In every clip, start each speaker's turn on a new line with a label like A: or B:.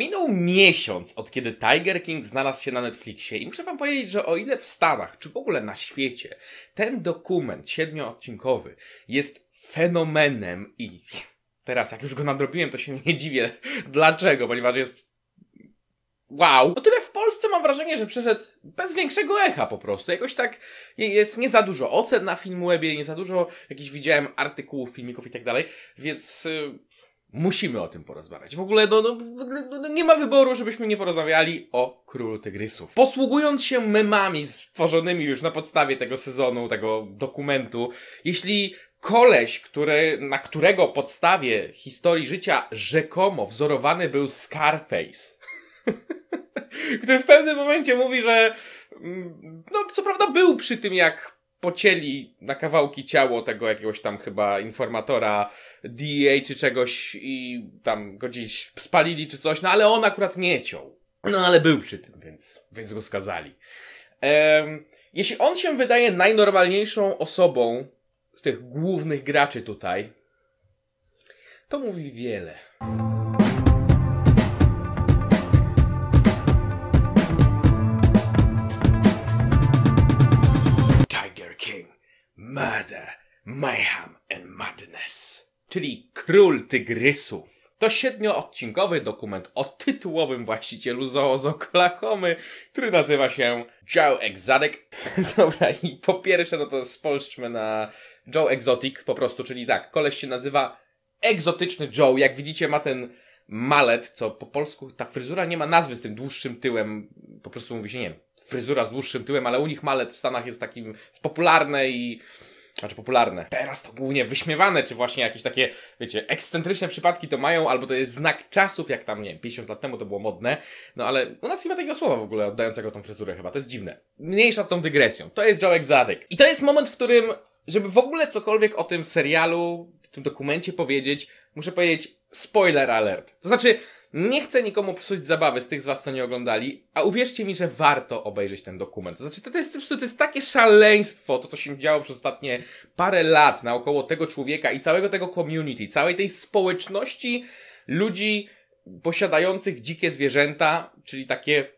A: Minął miesiąc od kiedy Tiger King znalazł się na Netflixie i muszę wam powiedzieć, że o ile w Stanach, czy w ogóle na świecie, ten dokument siedmioodcinkowy jest fenomenem i teraz jak już go nadrobiłem, to się nie dziwię dlaczego, ponieważ jest wow. O tyle w Polsce mam wrażenie, że przeszedł bez większego echa po prostu. Jakoś tak jest nie za dużo ocen na filmu, Filmwebie, nie za dużo jakichś widziałem artykułów, filmików i tak dalej, więc y, Musimy o tym porozmawiać. W ogóle, no, no, w ogóle, no, no, nie ma wyboru, żebyśmy nie porozmawiali o Królu Tygrysów. Posługując się memami stworzonymi już na podstawie tego sezonu, tego dokumentu, jeśli koleś, który, na którego podstawie historii życia rzekomo wzorowany był Scarface, który w pewnym momencie mówi, że mm, no, co prawda był przy tym, jak pocięli na kawałki ciało tego jakiegoś tam chyba informatora DEA czy czegoś i tam go gdzieś spalili czy coś, no ale on akurat nie ciął. No ale był przy tym, więc, więc go skazali. jeśli on się wydaje najnormalniejszą osobą z tych głównych graczy tutaj, to mówi wiele. Mayhem and Madness, czyli Król Tygrysów. To siedmioodcinkowy dokument o tytułowym właścicielu zoo z Oklahomy, który nazywa się Joe Exotic. Dobra, i po pierwsze, no to spolszczmy na Joe Exotic po prostu, czyli tak, koleś się nazywa Egzotyczny Joe. Jak widzicie, ma ten malet, co po polsku ta fryzura nie ma nazwy z tym dłuższym tyłem. Po prostu mówi się, nie wiem, fryzura z dłuższym tyłem, ale u nich malet w Stanach jest takim, jest popularne i znaczy popularne. Teraz to głównie wyśmiewane, czy właśnie jakieś takie, wiecie, ekscentryczne przypadki to mają, albo to jest znak czasów, jak tam, nie wiem, 50 lat temu to było modne, no ale u nas nie ma takiego słowa w ogóle oddającego tą fryzurę chyba, to jest dziwne. Mniejsza z tą dygresją, to jest Joe Zadek. I to jest moment, w którym, żeby w ogóle cokolwiek o tym serialu, tym dokumencie powiedzieć, muszę powiedzieć spoiler alert. To znaczy, nie chcę nikomu psuć zabawy z tych z was, co nie oglądali, a uwierzcie mi, że warto obejrzeć ten dokument. To znaczy, to, to, jest, to jest takie szaleństwo, to co się działo przez ostatnie parę lat naokoło tego człowieka i całego tego community, całej tej społeczności ludzi posiadających dzikie zwierzęta, czyli takie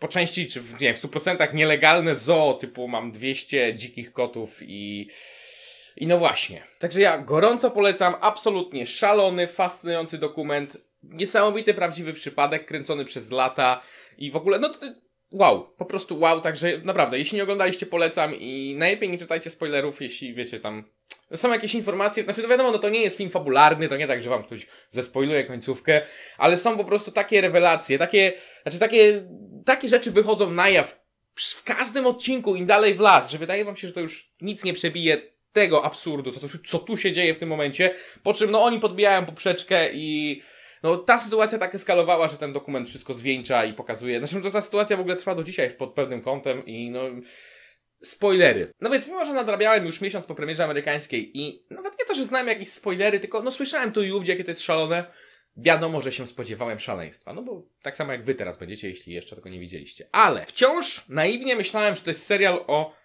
A: po części, czy w, nie wiem, w 100% nielegalne zoo, typu mam 200 dzikich kotów i... I no właśnie. Także ja gorąco polecam, absolutnie szalony, fascynujący dokument niesamowity, prawdziwy przypadek, kręcony przez lata i w ogóle, no to wow, po prostu wow, także naprawdę, jeśli nie oglądaliście, polecam i najlepiej nie czytajcie spoilerów, jeśli wiecie tam, są jakieś informacje, znaczy to no wiadomo, no to nie jest film fabularny, to nie tak, że wam ktoś zespoiluje końcówkę, ale są po prostu takie rewelacje, takie, znaczy takie, takie rzeczy wychodzą na jaw w każdym odcinku im dalej w las, że wydaje wam się, że to już nic nie przebije tego absurdu, co, co tu się dzieje w tym momencie, po czym no oni podbijają poprzeczkę i no ta sytuacja tak eskalowała, że ten dokument wszystko zwieńcza i pokazuje. Znaczy, no, to ta sytuacja w ogóle trwa do dzisiaj pod pewnym kątem i no spoilery. No więc mimo, że nadrabiałem już miesiąc po premierze amerykańskiej i nawet nie to, że znam jakieś spoilery, tylko no słyszałem tu i ówdzie, jakie to jest szalone, wiadomo, że się spodziewałem szaleństwa. No bo tak samo jak wy teraz będziecie, jeśli jeszcze tego nie widzieliście. Ale wciąż naiwnie myślałem, że to jest serial o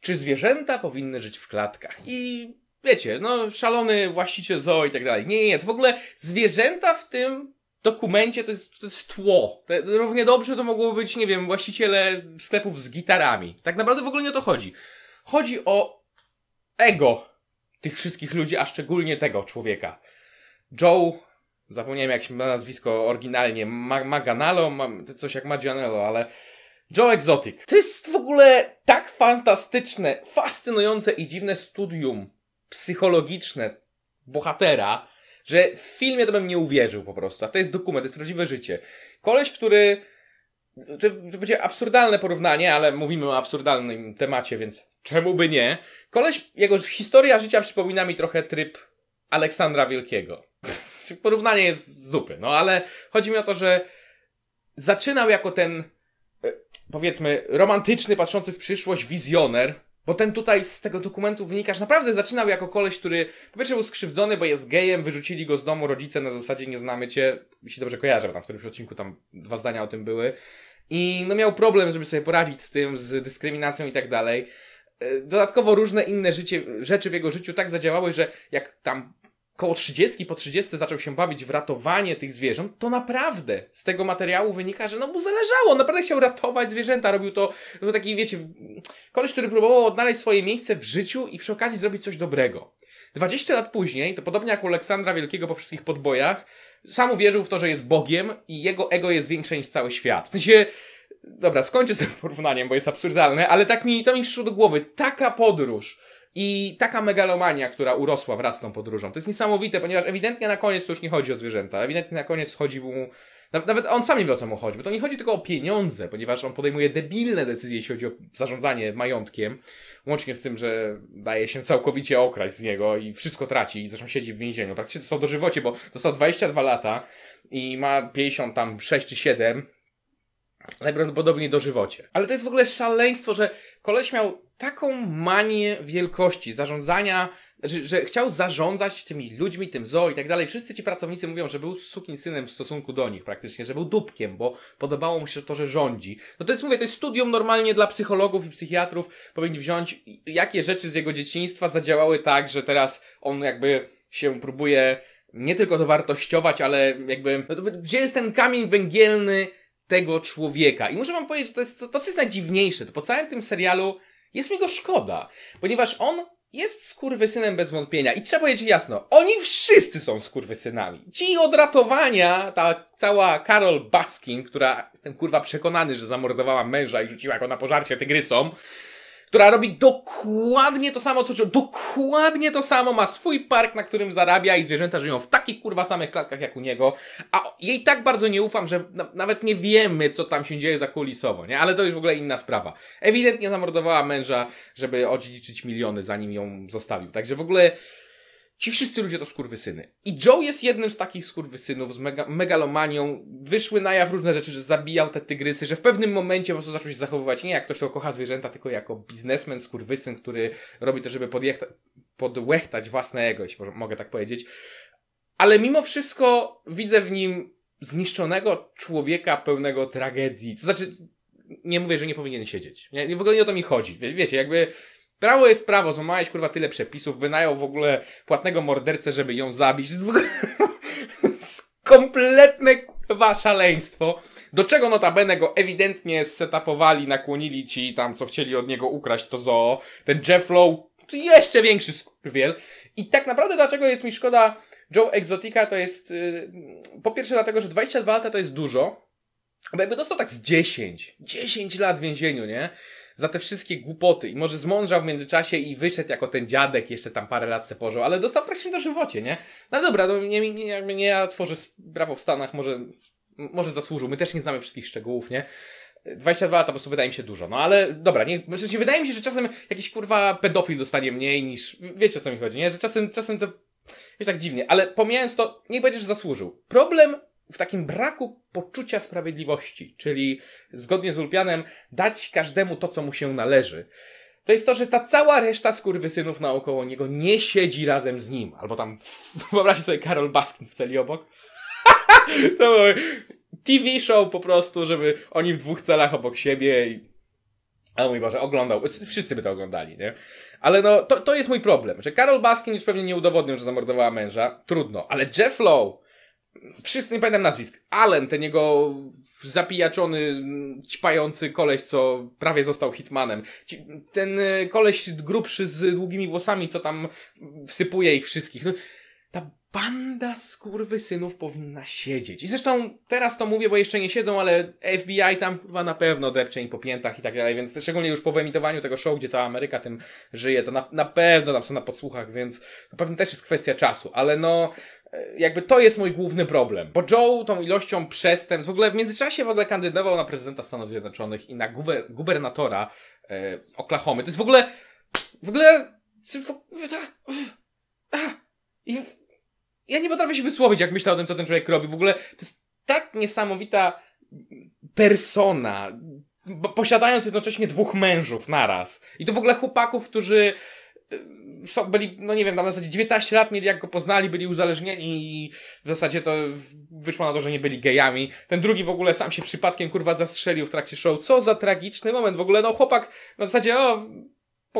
A: czy zwierzęta powinny żyć w klatkach. I wiecie, no szalony właściciel zoo i tak dalej. Nie, nie, nie, to w ogóle zwierzęta w tym dokumencie to jest, to jest tło. To, równie dobrze to mogło być, nie wiem, właściciele sklepów z gitarami. Tak naprawdę w ogóle nie o to chodzi. Chodzi o ego tych wszystkich ludzi, a szczególnie tego człowieka. Joe, zapomniałem jak się ma nazwisko oryginalnie, ma Maganalo, ma, coś jak Magianello, ale Joe Exotic. To jest w ogóle tak fantastyczne, fascynujące i dziwne studium psychologiczne bohatera, że w filmie to bym nie uwierzył po prostu. A to jest dokument, to jest prawdziwe życie. Koleś, który. To, to będzie absurdalne porównanie, ale mówimy o absurdalnym temacie, więc czemu by nie? Koleś, jego historia życia przypomina mi trochę tryb Aleksandra Wielkiego. Porównanie jest z dupy, no ale chodzi mi o to, że zaczynał jako ten, e, powiedzmy, romantyczny, patrzący w przyszłość wizjoner, bo ten tutaj z tego dokumentu wynika, że naprawdę zaczynał jako koleś, który po pierwsze był skrzywdzony, bo jest gejem, wyrzucili go z domu rodzice na zasadzie nie znamy cię, mi się dobrze kojarzę, bo tam w którymś odcinku tam dwa zdania o tym były. I no miał problem, żeby sobie poradzić z tym, z dyskryminacją i tak dalej. E, dodatkowo różne inne życie, rzeczy w jego życiu tak zadziałały, że jak tam koło 30, po 30 zaczął się bawić w ratowanie tych zwierząt, to naprawdę z tego materiału wynika, że no mu zależało, naprawdę chciał ratować zwierzęta, robił to, był taki, wiecie, koleś, który próbował odnaleźć swoje miejsce w życiu i przy okazji zrobić coś dobrego. 20 lat później, to podobnie jak u Aleksandra Wielkiego po wszystkich podbojach, sam uwierzył w to, że jest Bogiem i jego ego jest większe niż cały świat. W sensie, dobra, skończę z tym porównaniem, bo jest absurdalne, ale tak mi, to mi przyszło do głowy. Taka podróż, i taka megalomania, która urosła wraz z tą podróżą, to jest niesamowite, ponieważ ewidentnie na koniec to już nie chodzi o zwierzęta, ewidentnie na koniec chodzi mu nawet on sam nie wie o co mu chodzi, bo to nie chodzi tylko o pieniądze, ponieważ on podejmuje debilne decyzje, jeśli chodzi o zarządzanie majątkiem, łącznie z tym, że daje się całkowicie okraść z niego i wszystko traci i zresztą siedzi w więzieniu. Praktycznie są dożywocie, bo dostał 22 lata i ma 50 tam 6 czy 7 najprawdopodobniej dożywocie. Ale to jest w ogóle szaleństwo, że koleś miał taką manię wielkości, zarządzania, że, znaczy, że chciał zarządzać tymi ludźmi, tym zoo i tak dalej. Wszyscy ci pracownicy mówią, że był synem w stosunku do nich praktycznie, że był dupkiem, bo podobało mu się to, że rządzi. No to jest, mówię, to jest studium normalnie dla psychologów i psychiatrów. Powinni wziąć, jakie rzeczy z jego dzieciństwa zadziałały tak, że teraz on jakby się próbuje nie tylko dowartościować, ale jakby, no to, gdzie jest ten kamień węgielny, tego człowieka. I muszę wam powiedzieć, że to jest to, to co jest najdziwniejsze, to po całym tym serialu jest mi go szkoda, ponieważ on jest skurwysynem bez wątpienia. I trzeba powiedzieć jasno, oni wszyscy są skurwysynami. Ci od ratowania, ta cała Carol Baskin, która jestem kurwa przekonany, że zamordowała męża i rzuciła go na pożarcie tygrysom, która robi dokładnie to samo, co dokładnie to samo, ma swój park, na którym zarabia i zwierzęta żyją w takich kurwa samych klatkach jak u niego, a jej tak bardzo nie ufam, że na nawet nie wiemy, co tam się dzieje za kulisowo, nie? Ale to już w ogóle inna sprawa. Ewidentnie zamordowała męża, żeby odziedziczyć miliony, zanim ją zostawił. Także w ogóle Ci wszyscy ludzie to skurwysyny. I Joe jest jednym z takich skurwysynów z mega megalomanią. Wyszły na jaw różne rzeczy, że zabijał te tygrysy, że w pewnym momencie po prostu zaczął się zachowywać nie jak ktoś, kto kocha zwierzęta, tylko jako biznesmen, skurwysyn, który robi to, żeby podjechta- podłechtać własne ego, jeśli mogę tak powiedzieć. Ale mimo wszystko widzę w nim zniszczonego człowieka pełnego tragedii. To znaczy, nie mówię, że nie powinien siedzieć. Nie, w ogóle nie o to mi chodzi. Wie, wiecie, jakby Prawo jest prawo, złamałeś kurwa tyle przepisów, wynajął w ogóle płatnego mordercę, żeby ją zabić. Kompletne kurwa szaleństwo. Do czego notabene go ewidentnie setupowali, nakłonili ci tam, co chcieli od niego ukraść, to zoo. Ten Jeff Lowe, jeszcze większy skurwiel. I tak naprawdę dlaczego jest mi szkoda Joe Exotica, to jest yy, po pierwsze dlatego, że 22 lata to jest dużo, bo jakby dostał tak z 10, 10 lat w więzieniu, nie? za te wszystkie głupoty i może zmądrzał w międzyczasie i wyszedł jako ten dziadek, jeszcze tam parę lat se pożył, ale dostał praktycznie do żywocie, nie? No dobra, no nie, nie, nie, nie ja tworzę prawo w Stanach, może, może zasłużył, my też nie znamy wszystkich szczegółów, nie? 22 lata po prostu wydaje mi się dużo, no ale dobra, nie, w sensie wydaje mi się, że czasem jakiś kurwa pedofil dostanie mniej niż, wiecie o co mi chodzi, nie? Że czasem, czasem to jest tak dziwnie, ale pomijając to, nie będziesz zasłużył. Problem w takim braku poczucia sprawiedliwości, czyli zgodnie z Ulpianem dać każdemu to, co mu się należy. To jest to, że ta cała reszta skurwysynów naokoło niego nie siedzi razem z nim. Albo tam, wyobraźcie sobie Karol Baskin w celi obok. to były TV show po prostu, żeby oni w dwóch celach obok siebie i... Ale mój Boże, oglądał. Wszyscy by to oglądali, nie? Ale no, to, to jest mój problem, że Karol Baskin już pewnie nie udowodnił, że zamordowała męża. Trudno. Ale Jeff Lowe wszyscy nie pamiętam nazwisk, Allen, ten jego zapijaczony, ćpający koleś, co prawie został hitmanem. Ten y, koleś grubszy z długimi włosami, co tam wsypuje ich wszystkich. No, ta banda synów powinna siedzieć. I zresztą teraz to mówię, bo jeszcze nie siedzą, ale FBI tam chyba na pewno depcze im po piętach i tak dalej, więc szczególnie już po wyemitowaniu tego show, gdzie cała Ameryka tym żyje, to na, na pewno tam są na podsłuchach, więc na pewnie też jest kwestia czasu, ale no e, jakby to jest mój główny problem. Bo Joe tą ilością przestępstw, w ogóle w międzyczasie w ogóle kandydował na prezydenta Stanów Zjednoczonych i na guber gubernatora e, Oklahomy. To jest w ogóle, w ogóle, w, w, w, w, w, w, w, w, w, ja nie potrafię się wysłowić, jak myślę o tym, co ten człowiek robi. W ogóle to jest tak niesamowita persona, posiadając jednocześnie dwóch mężów naraz. I to w ogóle chłopaków, którzy e, są, byli, no nie wiem, tam w zasadzie 19 lat mieli, jak go poznali, byli uzależnieni i w zasadzie to wyszło na to, że nie byli gejami. Ten drugi w ogóle sam się przypadkiem, kurwa, zastrzelił w trakcie show. Co za tragiczny moment. W ogóle, no chłopak na zasadzie, o,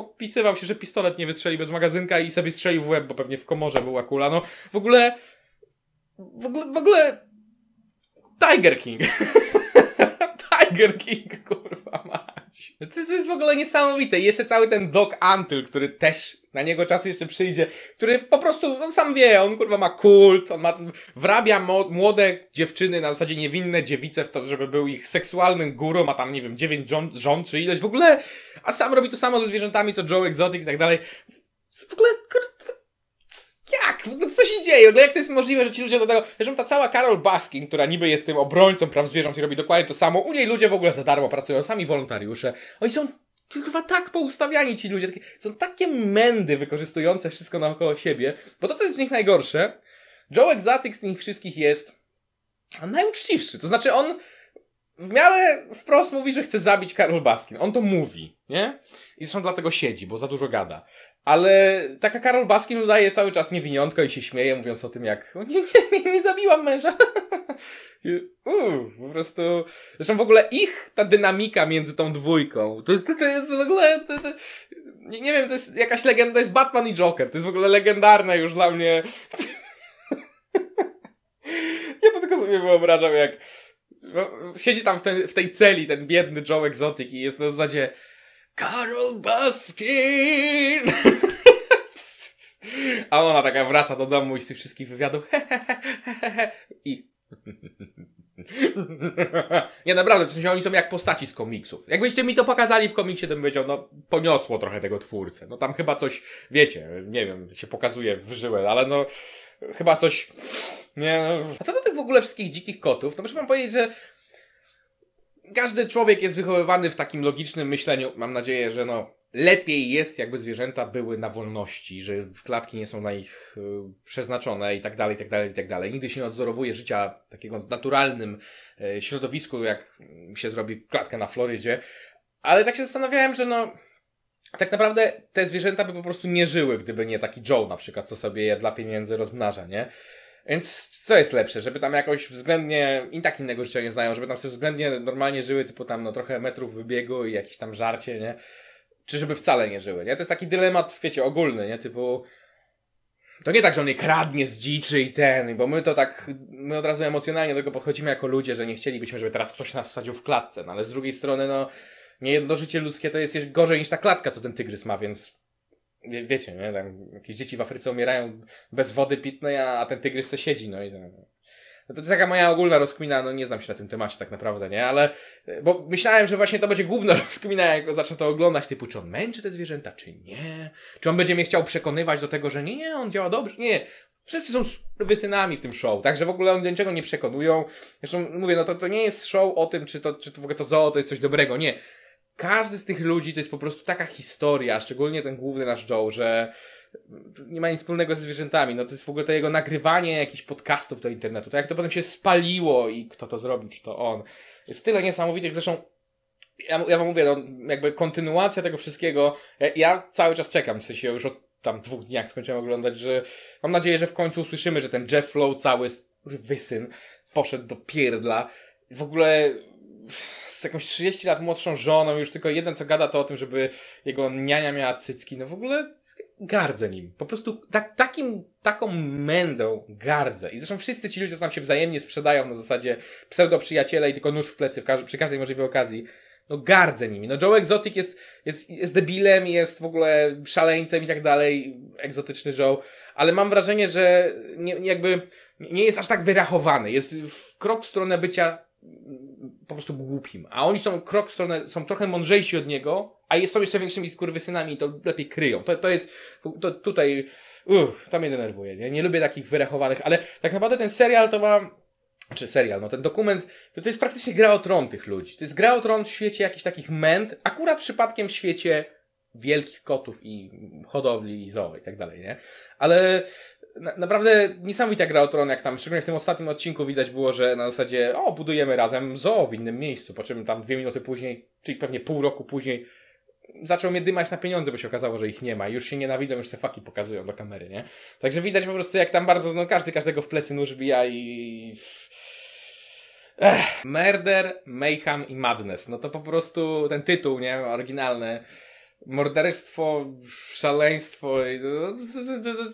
A: popisywał się, że pistolet nie wystrzeli bez magazynka i sobie strzelił w łeb, bo pewnie w komorze była kula. No w ogóle. W ogóle. W ogóle Tiger King. Tiger King, kurwa ma. No to, to jest w ogóle niesamowite. I jeszcze cały ten Doc Antyl, który też na niego czas jeszcze przyjdzie, który po prostu, on no sam wie, on kurwa ma kult, on ma, wrabia młode dziewczyny, na zasadzie niewinne dziewice w to, żeby był ich seksualnym górą, ma tam, nie wiem, dziewięć żon, żon czy ileś w ogóle, a sam robi to samo ze zwierzętami, co Joe Exotic i tak dalej. W ogóle, kur, jak? No co się dzieje? Jak to jest możliwe, że ci ludzie do tego... Zresztą ta cała Carol Baskin, która niby jest tym obrońcą praw zwierząt i robi dokładnie to samo, u niej ludzie w ogóle za darmo pracują, sami wolontariusze. Oni są chyba tak poustawiani ci ludzie. Takie, są takie mędy wykorzystujące wszystko naokoło siebie. Bo to, co jest w nich najgorsze, Joe Exotic z nich wszystkich jest najuczciwszy. To znaczy on w miarę wprost mówi, że chce zabić Karol Baskin. On to mówi, nie? I zresztą dlatego siedzi, bo za dużo gada. Ale taka Karol Baskin udaje cały czas niewiniątko i się śmieje, mówiąc o tym, jak o, nie, nie, nie, nie zabiłam męża. Uuu, po prostu... Zresztą w ogóle ich ta dynamika między tą dwójką, to, to, to jest w ogóle... To, to, nie, nie wiem, to jest jakaś legenda, to jest Batman i Joker, to jest w ogóle legendarne już dla mnie. ja to tylko sobie wyobrażam, jak no, siedzi tam w, ten, w tej celi ten biedny Joe Exotic i jest na zasadzie Carol Baskin! A ona taka wraca do domu i z tych wszystkich wywiadów i nie, naprawdę, w sensie oni są jak postaci z komiksów. Jakbyście mi to pokazali w komiksie, to bym powiedział, no, poniosło trochę tego twórcę. No tam chyba coś, wiecie, nie wiem, się pokazuje w żyłę, ale no, chyba coś nie, no, A co do tych w ogóle wszystkich dzikich kotów, to muszę wam powiedzieć, że każdy człowiek jest wychowywany w takim logicznym myśleniu. Mam nadzieję, że no, lepiej jest, jakby zwierzęta były na wolności, że w klatki nie są na nich y, przeznaczone i tak dalej, i tak dalej, i tak dalej. Nigdy się nie odzorowuje życia takiego naturalnym y, środowisku, jak się zrobi klatkę na Florydzie. Ale tak się zastanawiałem, że no, tak naprawdę te zwierzęta by po prostu nie żyły, gdyby nie taki Joe na przykład, co sobie je dla pieniędzy rozmnaża, nie? Więc co jest lepsze, żeby tam jakoś względnie, i tak innego życia nie znają, żeby tam sobie względnie normalnie żyły, typu tam no trochę metrów wybiegu i jakieś tam żarcie, nie? Czy żeby wcale nie żyły, nie? To jest taki dylemat, wiecie, ogólny, nie? Typu, to nie tak, że on je kradnie z dziczy i ten, bo my to tak, my od razu emocjonalnie do tego podchodzimy jako ludzie, że nie chcielibyśmy, żeby teraz ktoś nas wsadził w klatce, no ale z drugiej strony, no, niejedno życie ludzkie to jest gorzej niż ta klatka, co ten tygrys ma, więc wie, wiecie, nie? Tam jakieś dzieci w Afryce umierają bez wody pitnej, a, a ten tygrys se siedzi, no i tam. No to jest taka moja ogólna rozkmina, no nie znam się na tym temacie tak naprawdę, nie? Ale, bo myślałem, że właśnie to będzie główna rozkmina, jak zacznę to oglądać, typu, czy on męczy te zwierzęta, czy nie? Czy on będzie mnie chciał przekonywać do tego, że nie, nie, on działa dobrze? Nie, Wszyscy są wysynami w tym show, także w ogóle oni do niczego nie przekonują. Zresztą mówię, no to, to nie jest show o tym, czy to, czy to w ogóle to zoo to jest coś dobrego, nie każdy z tych ludzi to jest po prostu taka historia, szczególnie ten główny nasz Joe, że nie ma nic wspólnego ze zwierzętami. No to jest w ogóle to jego nagrywanie jakichś podcastów do internetu. To jak to potem się spaliło i kto to zrobił, czy to on. Jest tyle niesamowitych, zresztą ja, ja wam mówię, no, jakby kontynuacja tego wszystkiego, ja, ja cały czas czekam, w sensie już od tam dwóch dniach skończyłem oglądać, że mam nadzieję, że w końcu usłyszymy, że ten Jeff Flow cały wysyn poszedł do pierdla. W ogóle z jakąś 30 lat młodszą żoną, już tylko jeden co gada to o tym, żeby jego niania miała cycki. No w ogóle gardzę nim. Po prostu tak, takim, taką mędą gardzę. I zresztą wszyscy ci ludzie tam się wzajemnie sprzedają na zasadzie pseudo-przyjaciela i tylko nóż w plecy w każ przy każdej możliwej okazji. No gardzę nimi. No Joe Exotic jest, jest, jest debilem, jest w ogóle szaleńcem i tak dalej. Egzotyczny Joe. Ale mam wrażenie, że nie, jakby nie jest aż tak wyrachowany. Jest w krok w stronę bycia po prostu głupim. A oni są krok w stronę, są trochę mądrzejsi od niego, a są jeszcze większymi skurwysynami i to lepiej kryją. To, to jest, to tutaj, uff, to mnie denerwuje, nie? nie lubię takich wyrachowanych, ale tak naprawdę ten serial to ma, czy serial, no ten dokument, to, to jest praktycznie gra o tron tych ludzi. To jest gra o tron w świecie jakichś takich męt, akurat przypadkiem w świecie wielkich kotów i hodowli i zoo i tak dalej, nie? Ale na, naprawdę niesamowita gra o tron, jak tam, szczególnie w tym ostatnim odcinku widać było, że na zasadzie, o, budujemy razem zoo w innym miejscu, po czym tam dwie minuty później, czyli pewnie pół roku później, zaczął mnie dymać na pieniądze, bo się okazało, że ich nie ma. Już się nienawidzą, już te faki pokazują do kamery, nie? Także widać po prostu, jak tam bardzo, no każdy każdego w plecy nóż bija i... Ech. Murder, Mayhem i Madness. No to po prostu ten tytuł, nie? Oryginalny morderstwo, szaleństwo i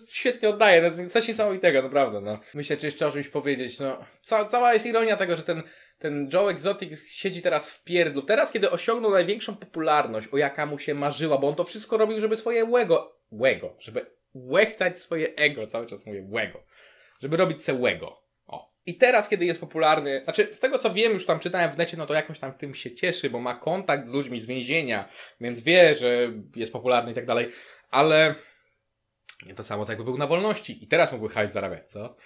A: świetnie oddaje, no, coś niesamowitego, naprawdę, no. Myślę, czy jeszcze o czymś powiedzieć, no. Ca cała jest ironia tego, że ten, ten Joe Exotic siedzi teraz w pierdlu. Teraz, kiedy osiągnął największą popularność, o jaka mu się marzyła, bo on to wszystko robił, żeby swoje łego, łego, żeby łechtać swoje ego, cały czas mówię łego, żeby robić se łego. I teraz, kiedy jest popularny, znaczy z tego co wiem, już tam czytałem w necie, no to jakoś tam tym się cieszy, bo ma kontakt z ludźmi z więzienia, więc wie, że jest popularny i tak dalej, ale nie to samo, co jakby był na wolności i teraz mógłby hajs zarabiać, co?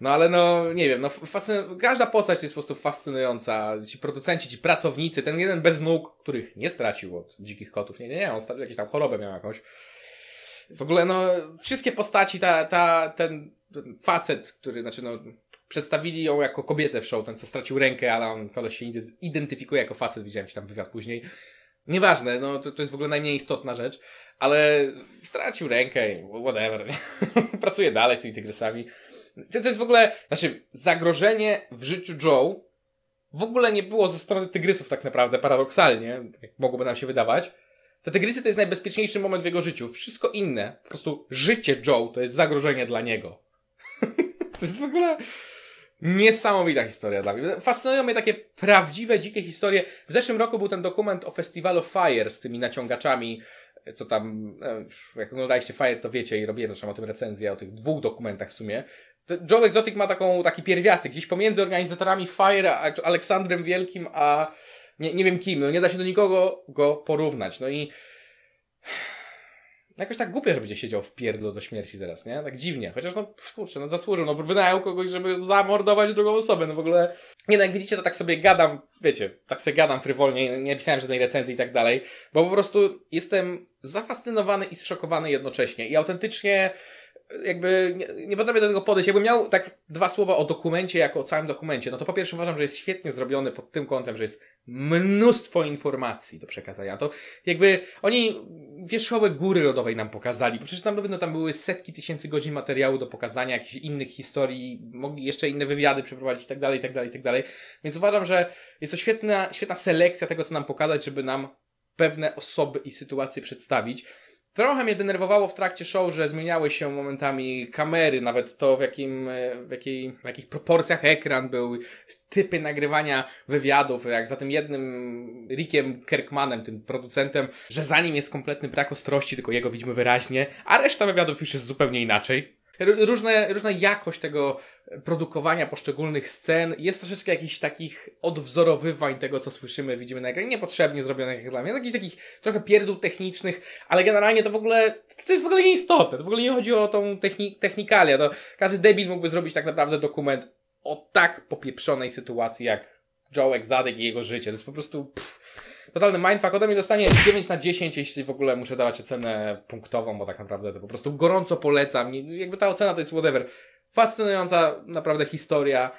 A: No ale no, nie wiem, no fascyn... każda postać jest po prostu fascynująca. Ci producenci, ci pracownicy, ten jeden bez nóg, których nie stracił od dzikich kotów, nie, nie, nie, on stracił jakąś tam chorobę miał jakąś. W ogóle no, wszystkie postaci, ta, ta, ten facet, który, znaczy no, Przedstawili ją jako kobietę w show, ten co stracił rękę, ale on koleś się identyfikuje jako facet, widziałem się tam wywiad później. Nieważne, no to, to jest w ogóle najmniej istotna rzecz, ale stracił rękę i whatever. Pracuje dalej z tymi tygrysami. To, to jest w ogóle, znaczy, zagrożenie w życiu Joe w ogóle nie było ze strony tygrysów tak naprawdę, paradoksalnie, tak jak mogłoby nam się wydawać. Te tygrysy to jest najbezpieczniejszy moment w jego życiu. Wszystko inne, po prostu życie Joe to jest zagrożenie dla niego. to jest w ogóle... Niesamowita historia dla mnie. Fascynują mnie takie prawdziwe, dzikie historie. W zeszłym roku był ten dokument o festiwalu Fire z tymi naciągaczami, e, co tam, e, jak oglądaliście Fire, to wiecie i robiłem zresztą o tym recenzję, o tych dwóch dokumentach w sumie. Joe Exotic ma taką, taki pierwiastek gdzieś pomiędzy organizatorami Fire, a Aleksandrem Wielkim, a nie, nie wiem kim. No nie da się do nikogo go porównać. No i no jakoś tak głupio, że będzie siedział w pierdlu do śmierci teraz, nie? Tak dziwnie. Chociaż no, kurczę, no zasłużył, no bo wynajął kogoś, żeby zamordować drugą osobę, no w ogóle... Nie no, jak widzicie, to tak sobie gadam, wiecie, tak sobie gadam frywolnie, nie pisałem żadnej recenzji i tak dalej, bo po prostu jestem zafascynowany i zszokowany jednocześnie i autentycznie jakby nie, nie potrafię do tego podejść. Jakbym miał tak dwa słowa o dokumencie jako o całym dokumencie, no to po pierwsze uważam, że jest świetnie zrobiony pod tym kątem, że jest mnóstwo informacji do przekazania. To jakby oni wierzchołek góry lodowej nam pokazali. Przecież tam, no, tam były setki tysięcy godzin materiału do pokazania, jakichś innych historii, mogli jeszcze inne wywiady przeprowadzić i tak dalej, i tak dalej, i tak dalej. Więc uważam, że jest to świetna, świetna selekcja tego, co nam pokazać, żeby nam pewne osoby i sytuacje przedstawić. Trochę mnie denerwowało w trakcie show, że zmieniały się momentami kamery, nawet to w, jakim, e, w, jakiej, w jakich proporcjach ekran był, typy nagrywania wywiadów, jak za tym jednym Rickiem Kirkmanem, tym producentem, że za nim jest kompletny brak ostrości, tylko jego widzimy wyraźnie, a reszta wywiadów już jest zupełnie inaczej różne, różna jakość tego produkowania poszczególnych scen. Jest troszeczkę jakichś takich odwzorowywań tego, co słyszymy, widzimy na ekranie. Niepotrzebnie zrobionych jak dla mnie. Jakichś takich trochę pierdół technicznych, ale generalnie to w ogóle, to jest w ogóle nieistotne. To w ogóle nie chodzi o tą techni technikalię To każdy debil mógłby zrobić tak naprawdę dokument o tak popieprzonej sytuacji, jak Joe Exotic i jego życie. To jest po prostu... Pff totalny mindfuck ode mnie dostanie 9 na 10, jeśli w ogóle muszę dawać ocenę punktową, bo tak naprawdę to po prostu gorąco polecam. Jakby ta ocena to jest whatever. Fascynująca naprawdę historia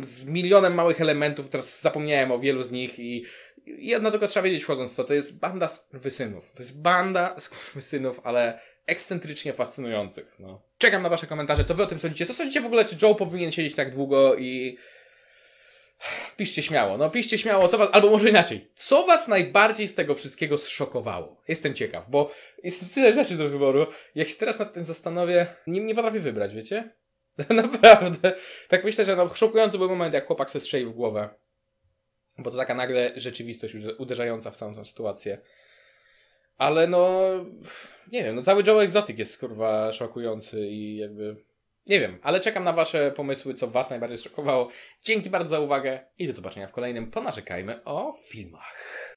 A: z milionem małych elementów, teraz zapomniałem o wielu z nich i jedno tylko trzeba wiedzieć wchodząc co, to jest banda wysynów. To jest banda wysynów, ale ekscentrycznie fascynujących. No. Czekam na Wasze komentarze, co Wy o tym sądzicie. Co sądzicie w ogóle, czy Joe powinien siedzieć tak długo i Piszcie śmiało, no piszcie śmiało, co was, albo może inaczej, co was najbardziej z tego wszystkiego zszokowało? Jestem ciekaw, bo jest tyle rzeczy do wyboru, jak się teraz nad tym zastanowię, nie, nie potrafię wybrać, wiecie? Naprawdę. Tak myślę, że no, szokujący był moment, jak chłopak se strzelił w głowę. Bo to taka nagle rzeczywistość uderzająca w całą tą sytuację. Ale no, nie wiem, no cały Joe Exotic jest kurwa szokujący i jakby nie wiem, ale czekam na Wasze pomysły, co Was najbardziej szokowało. Dzięki bardzo za uwagę i do zobaczenia w kolejnym Ponarzekajmy o filmach.